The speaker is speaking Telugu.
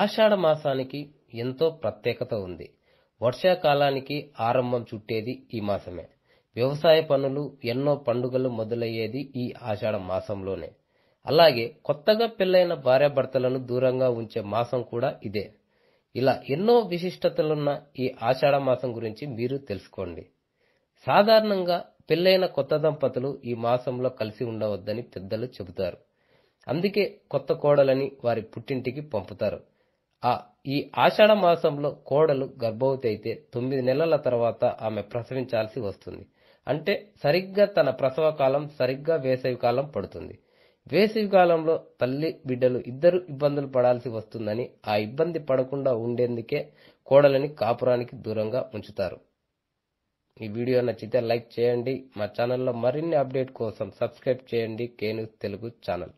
ఆషాఢ మాసానికి ఎంతో ప్రత్యేకత ఉంది వర్షాకాలానికి ఆరంభం చుట్టేది ఈ మాసమే వ్యవసాయ పనులు ఎన్నో పండుగలు మొదలయ్యేది ఈ ఆషాఢ మాసంలోనే అలాగే కొత్తగా పెళ్లైన భార్యాభర్తలను దూరంగా ఉంచే మాసం కూడా ఇదే ఇలా ఎన్నో విశిష్టతలున్న ఈ ఆషాఢ మాసం గురించి మీరు తెలుసుకోండి సాధారణంగా పెళ్లైన కొత్త దంపతులు ఈ మాసంలో కలిసి ఉండవద్దని పెద్దలు చెబుతారు అందుకే కొత్త కోడలని వారి పుట్టింటికి పంపుతారు ఈ ఆషాఢ మాసంలో కోడలు గర్భవతి అయితే తొమ్మిది నెలల తర్వాత ఆమె ప్రసవించాల్సి వస్తుంది అంటే సరిగ్గా తన ప్రసవ కాలం సరిగ్గా వేసవి కాలం పడుతుంది వేసవి కాలంలో తల్లి బిడ్డలు ఇద్దరు ఇబ్బందులు పడాల్సి వస్తుందని ఆ ఇబ్బంది పడకుండా ఉండేందుకే కోడలని కాపురానికి దూరంగా ఉంచుతారు ఈ వీడియో నచ్చితే లైక్ చేయండి మా ఛానల్లో మరిన్ని అప్డేట్ కోసం సబ్స్క్రైబ్ చేయండి కేను తెలుగు ఛానల్